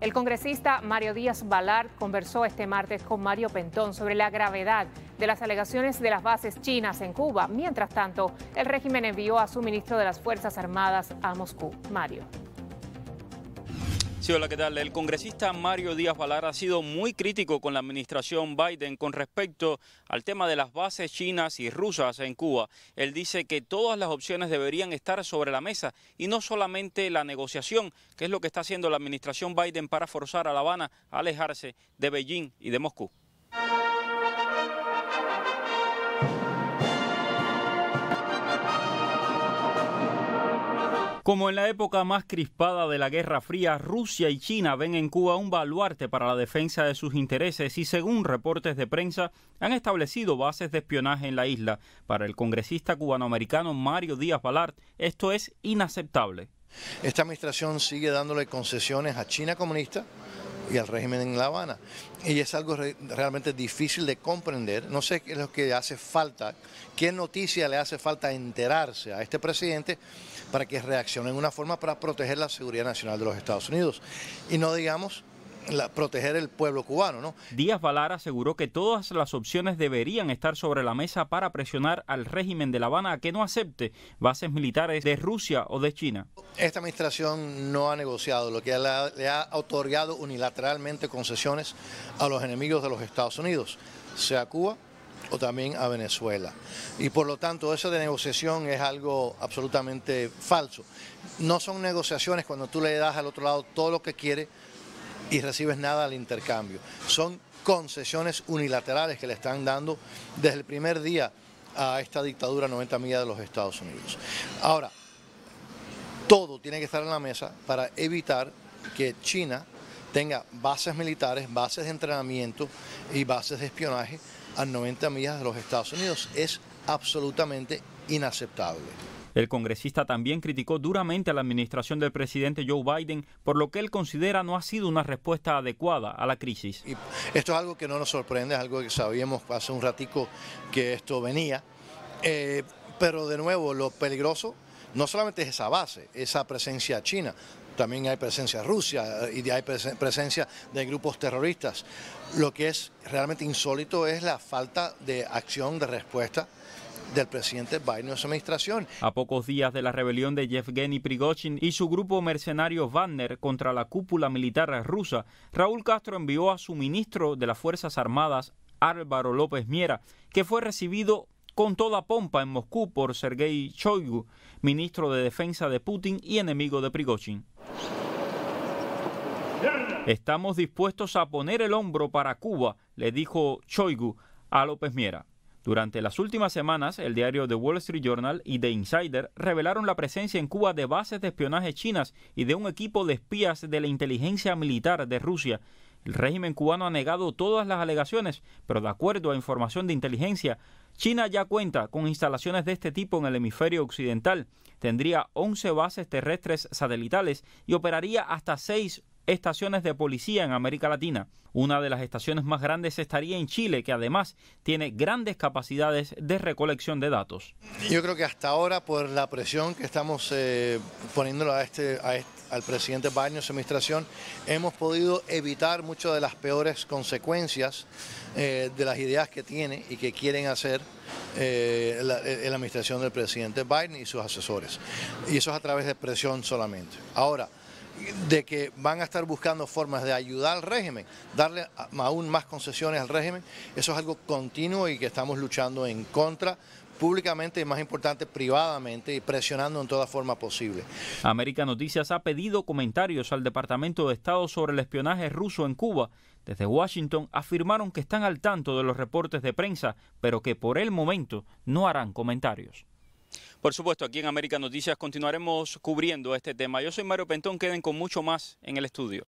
El congresista Mario Díaz Balart conversó este martes con Mario Pentón sobre la gravedad de las alegaciones de las bases chinas en Cuba. Mientras tanto, el régimen envió a su ministro de las Fuerzas Armadas a Moscú. Mario hola, ¿qué tal? El congresista Mario Díaz Valar ha sido muy crítico con la administración Biden con respecto al tema de las bases chinas y rusas en Cuba. Él dice que todas las opciones deberían estar sobre la mesa y no solamente la negociación, que es lo que está haciendo la administración Biden para forzar a La Habana a alejarse de Beijing y de Moscú. Como en la época más crispada de la Guerra Fría, Rusia y China ven en Cuba un baluarte para la defensa de sus intereses y según reportes de prensa han establecido bases de espionaje en la isla. Para el congresista cubanoamericano Mario Díaz Balart, esto es inaceptable. Esta administración sigue dándole concesiones a China comunista, y al régimen en La Habana. Y es algo realmente difícil de comprender. No sé qué es lo que hace falta, qué noticia le hace falta enterarse a este presidente para que reaccione en una forma para proteger la seguridad nacional de los Estados Unidos. Y no digamos proteger el pueblo cubano. ¿no? Díaz Valar aseguró que todas las opciones deberían estar sobre la mesa para presionar al régimen de La Habana a que no acepte bases militares de Rusia o de China. Esta administración no ha negociado, lo que le ha, le ha otorgado unilateralmente concesiones a los enemigos de los Estados Unidos, sea Cuba o también a Venezuela. Y por lo tanto, eso de negociación es algo absolutamente falso. No son negociaciones cuando tú le das al otro lado todo lo que quiere y recibes nada al intercambio. Son concesiones unilaterales que le están dando desde el primer día a esta dictadura 90 millas de los Estados Unidos. Ahora, todo tiene que estar en la mesa para evitar que China tenga bases militares, bases de entrenamiento y bases de espionaje a 90 millas de los Estados Unidos. Es absolutamente inaceptable. El congresista también criticó duramente a la administración del presidente Joe Biden por lo que él considera no ha sido una respuesta adecuada a la crisis. esto es algo que no nos sorprende, es algo que sabíamos hace un ratico que esto venía, eh, pero de nuevo lo peligroso no solamente es esa base, esa presencia china, también hay presencia Rusia eh, y hay presencia de grupos terroristas. Lo que es realmente insólito es la falta de acción, de respuesta del presidente Biden en su administración. A pocos días de la rebelión de Yevgeny Prigozhin y su grupo mercenario Wagner contra la cúpula militar rusa, Raúl Castro envió a su ministro de las Fuerzas Armadas, Álvaro López Miera, que fue recibido con toda pompa en Moscú por Sergei Shoigu, ministro de Defensa de Putin y enemigo de Prigozhin. Estamos dispuestos a poner el hombro para Cuba, le dijo Choigu a López Miera. Durante las últimas semanas, el diario The Wall Street Journal y The Insider revelaron la presencia en Cuba de bases de espionaje chinas y de un equipo de espías de la inteligencia militar de Rusia. El régimen cubano ha negado todas las alegaciones, pero de acuerdo a información de inteligencia, China ya cuenta con instalaciones de este tipo en el hemisferio occidental, tendría 11 bases terrestres satelitales y operaría hasta 6 estaciones de policía en América Latina. Una de las estaciones más grandes estaría en Chile, que además tiene grandes capacidades de recolección de datos. Yo creo que hasta ahora, por la presión que estamos eh, poniéndolo a este, al presidente y su administración, hemos podido evitar muchas de las peores consecuencias eh, de las ideas que tiene y que quieren hacer eh, la, administración del presidente Biden y sus asesores. Y eso es a través de presión solamente. Ahora, de que van a estar buscando formas de ayudar al régimen, darle aún más concesiones al régimen, eso es algo continuo y que estamos luchando en contra públicamente y más importante privadamente y presionando en toda forma posible. América Noticias ha pedido comentarios al Departamento de Estado sobre el espionaje ruso en Cuba. Desde Washington afirmaron que están al tanto de los reportes de prensa, pero que por el momento no harán comentarios. Por supuesto, aquí en América Noticias continuaremos cubriendo este tema. Yo soy Mario Pentón, queden con mucho más en el estudio.